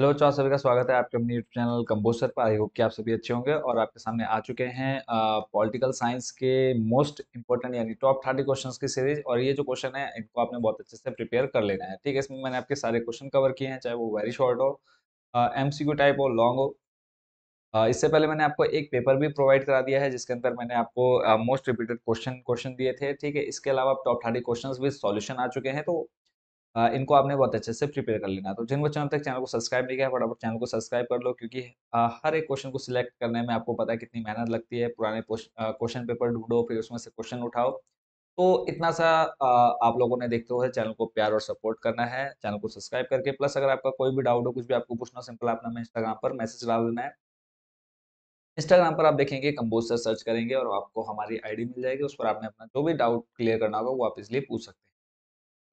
hello चाह सभी का स्वागत है आपके अपने यूट्यूब चैनल कंबोसर पर आई होप कि आप सभी अच्छे होंगे और आपके सामने आ चुके हैं पॉलिटिकल साइंस के मोस्ट इंपॉर्टेंट यानी टॉप थर्टी क्वेश्चंस की सीरीज और ये जो क्वेश्चन है इनको आपने बहुत अच्छे से प्रिपेयर कर लेना है ठीक है इसमें मैंने आपके सारे क्वेश्चन कवर किए हैं चाहे वो वेरी शॉर्ट हो एम टाइप हो लॉन्ग हो इससे पहले मैंने आपको एक पेपर भी प्रोवाइड करा दिया है जिसके अंदर मैंने आपको मोस्ट रिपीटेड क्वेश्चन क्वेश्चन दिए थे ठीक है इसके अलावा टॉप थर्टी क्वेश्चन भी सॉल्यूशन आ चुके हैं तो इनको आपने बहुत अच्छे से प्रिपेयर कर लेना तो जिन बच्चों ने अब तक चैनल को सब्सक्राइब नहीं किया फटाफट चैनल को सब्सक्राइब कर लो क्योंकि हर एक क्वेश्चन को सिलेक्ट करने में आपको पता है कितनी मेहनत लगती है पुराने क्वेश्चन पेपर ढूंढो फिर उसमें से क्वेश्चन उठाओ तो इतना सा आप लोगों ने देखते हुए चैनल को प्यार और सपोर्ट करना है चैनल को सब्सक्राइब करके प्लस अगर आपका कोई भी डाउट हो कुछ भी आपको पूछना हो सिंपल आपने हमें इंस्टाग्राम पर मैसेज डाल देना है इंस्टाग्राम पर आप देखेंगे कंबोज सर्च करेंगे और आपको हमारी आईडी मिल जाएगी उस पर आपने अपना जो भी डाउट क्लियर करना होगा वो आप इसलिए पूछ सकते हैं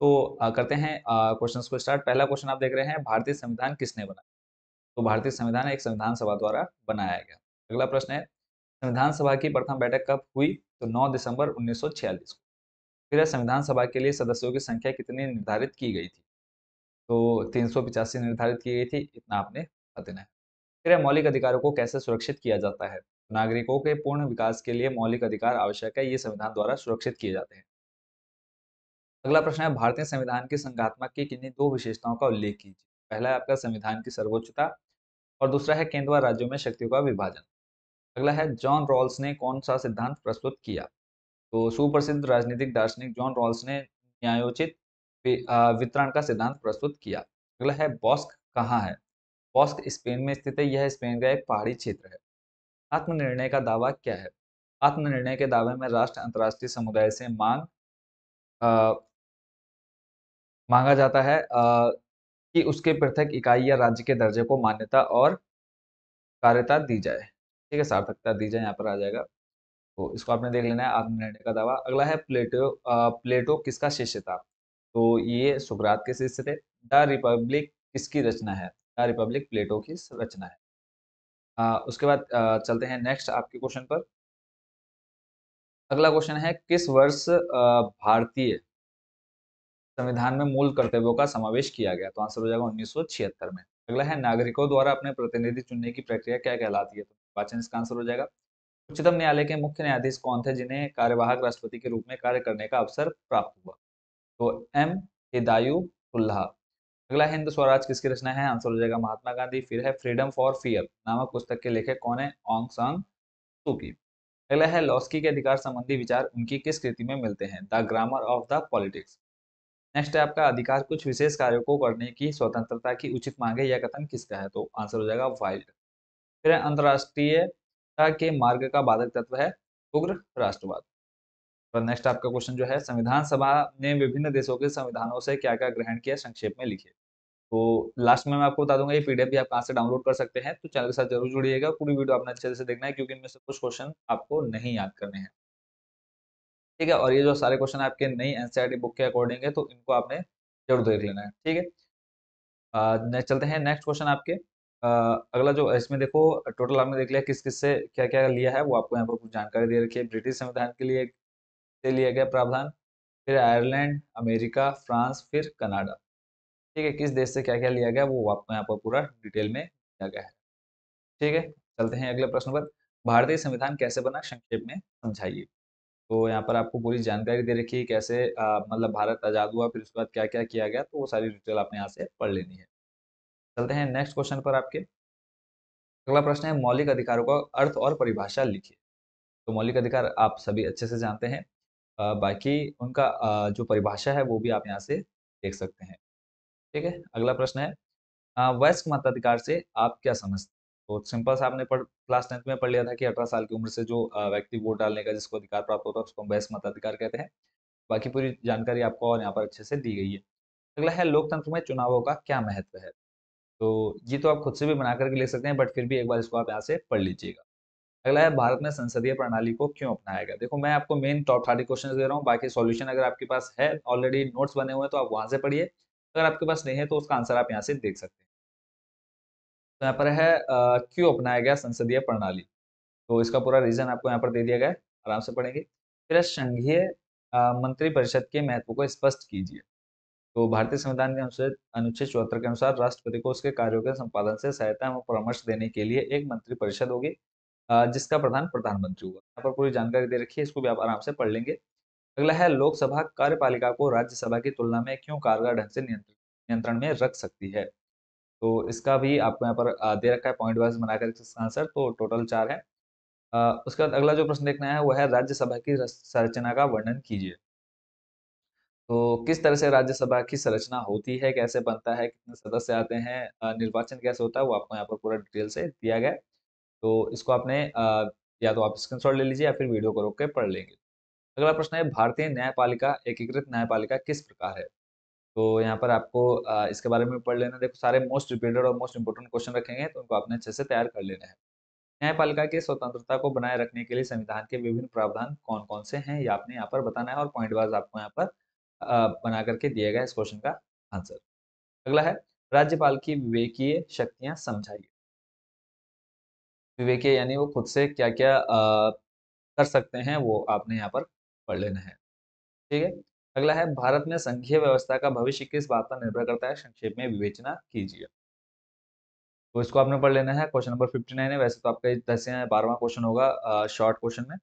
तो आ, करते हैं क्वेश्चंस को स्टार्ट पहला क्वेश्चन आप देख रहे हैं भारतीय संविधान किसने बनाया तो भारतीय संविधान एक संविधान सभा द्वारा बनाया गया अगला प्रश्न है संविधान सभा की प्रथम बैठक कब हुई तो 9 दिसंबर 1946 को फिर संविधान सभा के लिए सदस्यों की संख्या कितनी निर्धारित की गई थी तो तीन निर्धारित की गई थी इतना आपने बताया है फिर मौलिक अधिकारों को कैसे सुरक्षित किया जाता है नागरिकों के पूर्ण विकास के लिए मौलिक अधिकार आवश्यक है ये संविधान द्वारा सुरक्षित किए जाते हैं अगला प्रश्न है भारतीय संविधान की संघात्मक की किन्हीं दो विशेषताओं का उल्लेख कीजिए पहला है आपका संविधान की सर्वोच्चता और दूसरा है केंद्र व राज्यों में शक्तियों का विभाजन अगला है जॉन रॉल्स ने कौन सा सिद्धांत प्रस्तुत किया तो सुप्रसिद्ध राजनीतिक दार्शनिक जॉन रॉल्स ने न्यायोचित वितरण का सिद्धांत प्रस्तुत किया अगला है बॉस्क कहाँ है बॉस्क स्पेन में स्थित है यह स्पेन का एक पहाड़ी क्षेत्र है आत्मनिर्णय का दावा क्या है आत्मनिर्णय के दावे में राष्ट्र अंतर्राष्ट्रीय समुदाय से मांग मांगा जाता है कि उसके पृथक इकाई या राज्य के दर्जे को मान्यता और कार्यता दी जाए ठीक है सार्थकता दी जाए यहाँ पर आ जाएगा तो इसको आपने देख लेना है आत्मनिर्णय का दावा अगला है प्लेटो आ, प्लेटो किसका शिष्य था तो ये सुकरात के शिष्य थे द रिपब्लिक किसकी रचना है द रिपब्लिक प्लेटो की रचना है आ, उसके बाद आ, चलते हैं नेक्स्ट आपके क्वेश्चन पर अगला क्वेश्चन है किस वर्ष भारतीय संविधान में मूल कर्तव्यों का समावेश किया गया तो आंसर हो जाएगा उन्नीस में अगला है नागरिकों द्वारा अपने प्रतिनिधि चुनने की प्रक्रिया क्या कहलाती है तो वाचन इसका आंसर हो जाएगा उच्चतम न्यायालय के मुख्य न्यायाधीश कौन थे जिन्हें कार्यवाहक राष्ट्रपति के रूप में कार्य करने का अवसर प्राप्त हुआ तो एम हिदायुल्ला अगला हिंद स्वराज किसकी रचना है आंसर हो जाएगा महात्मा गांधी फिर है फ्रीडम फॉर फियर नामक पुस्तक के लेखक कौन है ओंग सांग सुकी अगला है लॉस्की के अधिकार संबंधी विचार उनकी किस कृति में मिलते हैं the grammar of the politics next है आपका अधिकार कुछ विशेष कार्यों को करने की स्वतंत्रता की उचित मांग है या कथन किसका है तो आंसर हो जाएगा वाइल्ड फिर अंतर्राष्ट्रीय के मार्ग का बाधक तत्व है उग्र राष्ट्रवाद और नेक्स्ट आपका क्वेश्चन जो है संविधान सभा ने विभिन्न देशों के संविधानों से क्या क्या ग्रहण किया संक्षेप में लिखे तो लास्ट में मैं आपको बता दूंगा ये पीडीएफ भी आप कहाँ से डाउनलोड कर सकते हैं तो चैनल के साथ जरूर जुड़िएगा पूरी वीडियो आपने अच्छे से देखना है क्योंकि इनमें से कुछ क्वेश्चन आपको नहीं याद करने हैं ठीक है और ये जो सारे क्वेश्चन आपके नई एनसीईआरटी बुक e के अकॉर्डिंग है तो इनको आपने जरूर देख लेना है ठीक है नेक्स्ट चलते हैं नेक्स्ट क्वेश्चन आपके आ, अगला जो इसमें देखो टोटल आपने देख लिया किस किस से क्या क्या लिया है वो आपको यहाँ पर कुछ जानकारी दे रखी है ब्रिटिश संविधान के लिए से लिया गया प्रावधान फिर आयरलैंड अमेरिका फ्रांस फिर कनाडा ठीक है किस देश से क्या क्या लिया गया वो आपको यहाँ पर पूरा डिटेल में दिया गया है ठीक है चलते हैं अगले प्रश्न पर भारतीय संविधान कैसे बना संक्षेप में समझाइए तो यहाँ पर आपको पूरी जानकारी दे रखी है कैसे मतलब भारत आज़ाद हुआ फिर उसके बाद क्या क्या किया गया तो वो सारी डिटेल आपने यहाँ से पढ़ लेनी है चलते हैं नेक्स्ट क्वेश्चन पर आपके अगला प्रश्न है मौलिक अधिकारों का अर्थ और परिभाषा लिखिए तो मौलिक अधिकार आप सभी अच्छे से जानते हैं बाकी उनका जो परिभाषा है वो भी आप यहाँ से देख सकते हैं ठीक है अगला प्रश्न है वयस्क मताधिकार से आप क्या समझते तो सिंपल सा आपने पढ़ क्लास टेंथ में पढ़ लिया था कि अठारह साल की उम्र से जो व्यक्ति वोट डालने का जिसको अधिकार प्राप्त होता है उसको हम बहस मताधिकार कहते हैं बाकी पूरी जानकारी आपको और यहाँ पर अच्छे से दी गई है अगला है लोकतंत्र में चुनावों का क्या महत्व है तो ये तो आप खुद से भी बना करके ले सकते हैं बट फिर भी एक बार इसको आप यहाँ से पढ़ लीजिएगा अगला है भारत में संसदीय प्रणाली को क्यों अपनाया गया देखो मैं आपको मेन टॉप थर्टी क्वेश्चन दे रहा हूँ बाकी सॉल्यूशन अगर आपके पास है ऑलरेडी नोट्स बने हुए हैं तो आप वहाँ से पढ़िए अगर आपके पास नहीं है तो उसका आंसर आप यहाँ से देख सकते हैं तो यहाँ पर है क्यों अपनाया गया संसदीय प्रणाली तो इसका पूरा रीजन आपको यहाँ पर दे दिया गया आराम से पढ़ेंगे फिर संघीय मंत्रिपरिषद के महत्व को स्पष्ट कीजिए तो भारतीय संविधान के अनुच्छेद अनुच्छेद चौहत्तर के अनुसार राष्ट्रपति को उसके कार्यों के संपादन से सहायता एवं परामर्श देने के लिए एक मंत्रिपरिषद होगी जिसका प्रधान प्रधानमंत्री होगा यहाँ पर पूरी जानकारी दे रखी है इसको भी आप आराम से पढ़ लेंगे अगला है लोकसभा कार्यपालिका को राज्यसभा की तुलना में क्यों कारगर ढंग से नियंत्रण में रख सकती है तो इसका भी आपको यहाँ पर दे रखा है पॉइंट वाइज बनाकर इसका आंसर तो टोटल चार है उसके बाद अगला जो प्रश्न देखना है वह है राज्यसभा की संरचना का वर्णन कीजिए तो किस तरह से राज्यसभा की संरचना होती है कैसे बनता है कितने सदस्य आते हैं निर्वाचन कैसे होता है वो आपको यहाँ पर पूरा डिटेल से दिया गया तो इसको आपने या तो आप स्क्रीनशॉट ले लीजिए या फिर वीडियो को रोक के पढ़ लेंगे अगला प्रश्न है भारतीय न्यायपालिका एकीकृत न्यायपालिका किस प्रकार है तो यहाँ पर आपको इसके बारे में पढ़ लेना देखो सारे मोस्ट रिपीटेड और मोस्ट इंपोर्टेंट क्वेश्चन रखेंगे तो उनको आपने अच्छे से तैयार कर लेना है न्यायपालिका की स्वतंत्रता को बनाए रखने के लिए संविधान के विभिन्न प्रावधान कौन कौन से हैं ये आपने यहाँ पर बताना है और पॉइंट वाइज आपको यहाँ पर बना करके दिया गया इस क्वेश्चन का आंसर अगला है राज्यपाल की विवेकीय शक्तियां समझाइए विवेकीय यानी वो खुद से क्या क्या कर सकते हैं वो आपने यहाँ पर पढ़ लेना है ठीक है अगला है भारत में संघीय व्यवस्था का भविष्य किस बात पर निर्भर करता है संक्षेप में विवेचना कीजिए तो इसको आपने पढ़ लेना है क्वेश्चन नंबर फिफ्टी नाइन है वैसे तो आपका दस या बारहवा क्वेश्चन होगा शॉर्ट क्वेश्चन में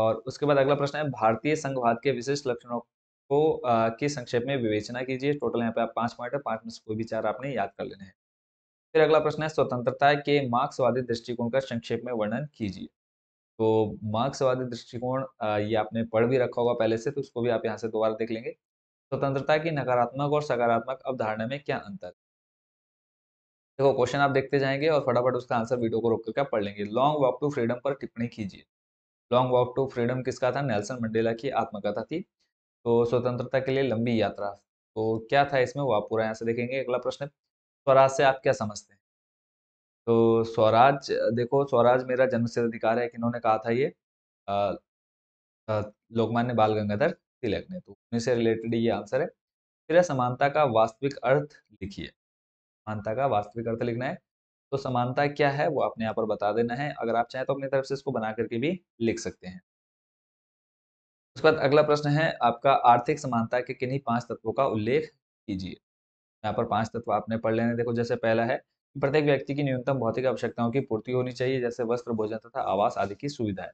और उसके बाद अगला प्रश्न है भारतीय संघवाद के विशिष्ट लक्षणों को के संक्षेप में विवेचना कीजिए टोटल यहाँ पे आप पांच पॉइंट है पांच में से कोई भी चार आपने याद कर लेने हैं फिर अगला प्रश्न है स्वतंत्रता के मार्क्सवादी दृष्टिकोण का संक्षेप में वर्णन कीजिए तो मार्क्सवादी दृष्टिकोण ये आपने पढ़ भी रखा होगा पहले से तो उसको भी आप यहाँ से दोबारा देख लेंगे स्वतंत्रता की नकारात्मक और सकारात्मक अवधारणा में क्या अंतर देखो क्वेश्चन आप देखते जाएंगे और फटाफट उसका आंसर वीडियो को रोक करके आप पढ़ लेंगे लॉन्ग वॉक टू फ्रीडम पर टिप्पणी कीजिए लॉन्ग वॉक टू फ्रीडम किसका था नेल्सन मंडेला की आत्मकथा थी तो स्वतंत्रता के लिए लंबी यात्रा तो क्या था इसमें वो आप पूरा यहाँ से देखेंगे अगला प्रश्न स्वराज से आप क्या समझते हैं तो स्वराज देखो स्वराज मेरा जन्म से अधिकार है इन्होंने कहा था ये लोकमान्य बाल गंगाधर तिलक ने तो उन्हीं से रिलेटेड ये आंसर है फिर समानता का वास्तविक अर्थ लिखिए समानता का वास्तविक अर्थ लिखना है तो समानता क्या है वो आपने यहाँ पर बता देना है अगर आप चाहें तो अपनी तरफ से इसको बना करके भी लिख सकते हैं उसके बाद अगला प्रश्न है आपका आर्थिक समानता के किन्हीं पांच तत्वों का उल्लेख कीजिए यहाँ पर पांच तत्व आपने पढ़ लेने देखो जैसे पहला है प्रत्येक व्यक्ति की न्यूनतम भौतिक आवश्यकताओं की पूर्ति होनी चाहिए जैसे वस्त्र भोजन तथा आवास आदि की सुविधाएं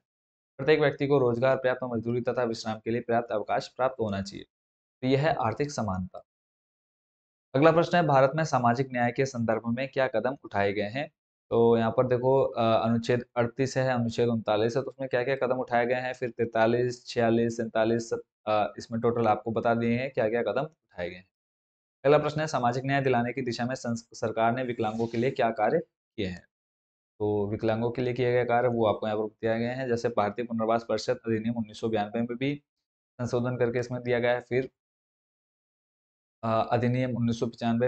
प्रत्येक व्यक्ति को रोजगार पर्याप्त मजदूरी तथा विश्राम के लिए पर्याप्त अवकाश प्राप्त होना चाहिए तो यह है आर्थिक समानता अगला प्रश्न है भारत में सामाजिक न्याय के संदर्भ में क्या कदम उठाए गए हैं तो यहाँ पर देखो अनुच्छेद अड़तीस है अनुच्छेद उनतालीस है तो उसमें क्या क्या कदम उठाए गए हैं फिर तैतालीस छियालीस सैंतालीस इसमें टोटल आपको बता दिए हैं क्या क्या कदम उठाए गए हैं अगला प्रश्न है सामाजिक न्याय दिलाने की दिशा में सरकार ने विकलांगों के लिए क्या कार्य किए हैं तो विकलांगों के लिए किए गए कार्य वो आपको यहाँ पर दिया गया है जैसे भारतीय पुनर्वास परिषद अधिनियम उन्नीस में भी संशोधन करके इसमें दिया गया है फिर अधिनियम उन्नीस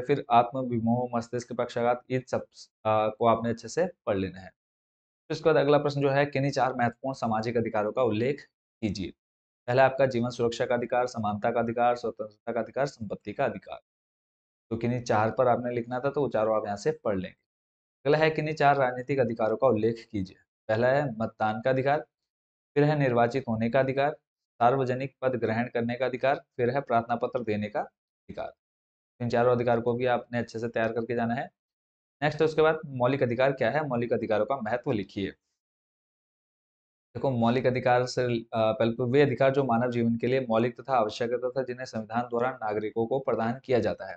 फिर आत्म विमोह मस्तिष्क पक्षाघात इन सब को आपने अच्छे से पढ़ लेना है इसके बाद अगला प्रश्न जो है किन्हीं चार महत्वपूर्ण सामाजिक अधिकारों का उल्लेख कीजिए पहला आपका जीवन सुरक्षा का अधिकार समानता का अधिकार स्वतंत्रता का अधिकार संपत्ति का अधिकार तो किन्हीं चार पर आपने लिखना था तो वो चारों आप यहाँ से पढ़ लेंगे अगला है किन्हीं चार राजनीतिक अधिकारों का उल्लेख कीजिए पहला है मतदान का अधिकार फिर है निर्वाचित होने का अधिकार सार्वजनिक पद ग्रहण करने का अधिकार फिर है प्रार्थना पत्र देने का अधिकार इन चारों अधिकार को भी आपने अच्छे से तैयार करके जाना है नेक्स्ट उसके बाद मौलिक अधिकार क्या है मौलिक अधिकारों का महत्व लिखिए देखो मौलिक अधिकार से पहले वे अधिकार जो मानव जीवन के लिए मौलिक तथा आवश्यकता था जिन्हें संविधान द्वारा नागरिकों को प्रदान किया जाता है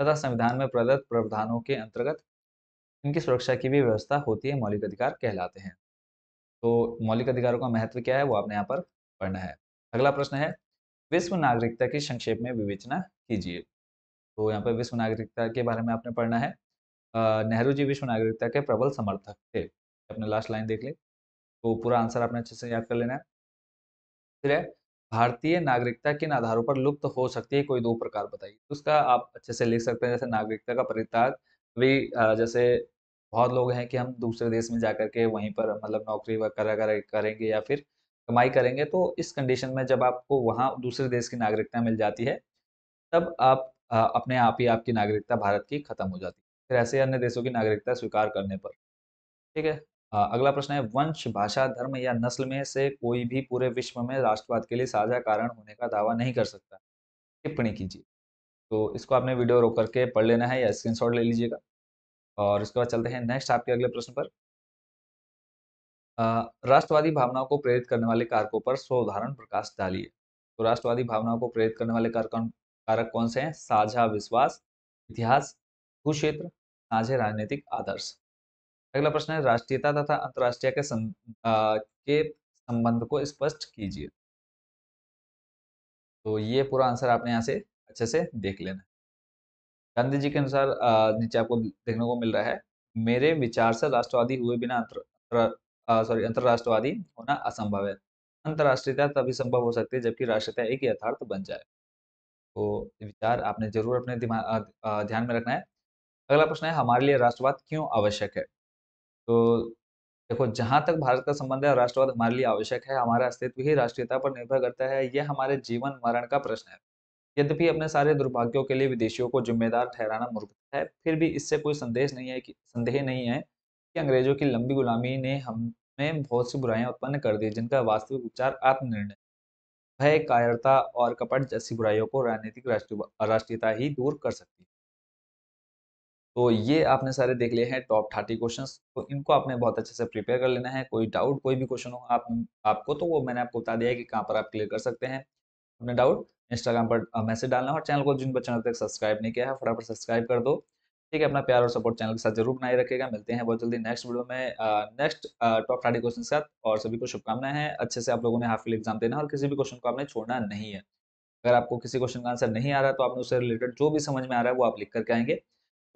तथा संविधान में प्रदत्त प्रावधानों के अंतर्गत इनकी सुरक्षा की भी व्यवस्था होती है मौलिक अधिकार कहलाते हैं तो मौलिक अधिकारों का महत्व क्या है वो आपने यहाँ पर पढ़ना है अगला प्रश्न है विश्व नागरिकता की संक्षेप में विवेचना कीजिए तो यहाँ पर विश्व नागरिकता के बारे में आपने पढ़ना है नेहरू जी विश्व नागरिकता के प्रबल समर्थक थे अपने लास्ट लाइन देख ले तो पूरा आंसर आपने अच्छे से याद कर लेना है फिर है भारतीय नागरिकता किन आधारों पर लुप्त तो हो सकती है कोई दो प्रकार बताइए उसका आप अच्छे से लिख सकते हैं जैसे नागरिकता का परित्याग भी जैसे बहुत लोग हैं कि हम दूसरे देश में जा के वहीं पर मतलब नौकरी वगैरह करेंगे या फिर कमाई करेंगे तो इस कंडीशन में जब आपको वहाँ दूसरे देश की नागरिकता मिल जाती है तब आप अपने आप ही आपकी नागरिकता भारत की खत्म हो जाती है फिर ऐसे अन्य देशों की नागरिकता स्वीकार करने पर ठीक है अगला प्रश्न है वंश भाषा धर्म या नस्ल में से कोई भी पूरे विश्व में राष्ट्रवाद के लिए साझा कारण होने का दावा नहीं कर सकता टिप्पणी कीजिए तो इसको आपने वीडियो रोक करके पढ़ लेना है या स्क्रीनशॉट ले लीजिएगा और इसके बाद चलते हैं नेक्स्ट आपके अगले प्रश्न पर राष्ट्रवादी भावनाओं को प्रेरित करने वाले कारकों पर उदाहरण प्रकाश डालिए तो राष्ट्रवादी भावनाओं को प्रेरित करने वाले कारक कौन से हैं साझा विश्वास इतिहास कुक्षेत्र साझे राजनीतिक आदर्श अगला प्रश्न है राष्ट्रीयता तथा अंतर्राष्ट्रीय के सं, आ, के संबंध को स्पष्ट कीजिए तो ये पूरा आंसर आपने यहाँ से अच्छे से देख लेना गांधी जी के अनुसार नीचे आपको देखने को मिल रहा है मेरे विचार से राष्ट्रवादी हुए बिना अंतर सॉरी अंतर्राष्ट्रवादी होना असंभव है अंतर्राष्ट्रीयता तभी संभव हो सकती है जबकि राष्ट्रीयता एक यथार्थ बन जाए तो विचार आपने जरूर अपने दिमाग ध्यान में रखना है अगला प्रश्न है हमारे लिए राष्ट्रवाद क्यों आवश्यक है तो देखो जहां तक भारत का संबंध है राष्ट्रवाद हमारे लिए आवश्यक है हमारा अस्तित्व ही राष्ट्रीयता पर निर्भर करता है यह हमारे जीवन मरण का प्रश्न है यद्यपि अपने सारे दुर्भाग्यों के लिए विदेशियों को जिम्मेदार ठहराना मूर्खता है फिर भी इससे कोई संदेश नहीं है कि संदेह नहीं है कि अंग्रेजों की लंबी गुलामी ने हमें बहुत सी बुराइयां उत्पन्न कर दी जिनका वास्तविक उपचार आत्मनिर्णय भय कायरता और कपट जैसी बुराइयों को राजनीतिक राष्ट्रीयता ही दूर कर सकती है तो ये आपने सारे देख लिए हैं टॉप थर्टी क्वेश्चन तो इनको आपने बहुत अच्छे से प्रिपेयर कर लेना है कोई डाउट कोई भी क्वेश्चन हो आप आपको तो वो मैंने आपको बता दिया है कि कहाँ पर आप क्लियर कर सकते हैं अपने डाउट इंस्टाग्राम पर मैसेज डालना और चैनल को जिन बच्चों ने तक सब्सक्राइब नहीं किया है फटाफट सब्सक्राइब कर दो ठीक है अपना प्यार और सपोर्ट चैनल के साथ जरूर बनाए रखेगा मिलते हैं बहुत जल्दी नेक्स्ट वीडियो में नेक्स्ट टॉप थर्टी क्वेश्चन के साथ और सभी को शुभकामनाएं हैं अच्छे से आप लोगों ने हाफिल एग्जाम देना और किसी भी क्वेश्चन को आपने छोड़ना नहीं है अगर आपको किसी क्वेश्चन का आंसर नहीं आ रहा तो आपने उससे रिलेटेड जो भी समझ में आ रहा है वो आप लिख करके आएंगे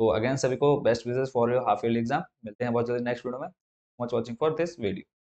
तो अगेन सभी को best wishes for your half year exam मिलते हैं बहुत जल्दी नेक्स्ट वीडियो में much watching for this video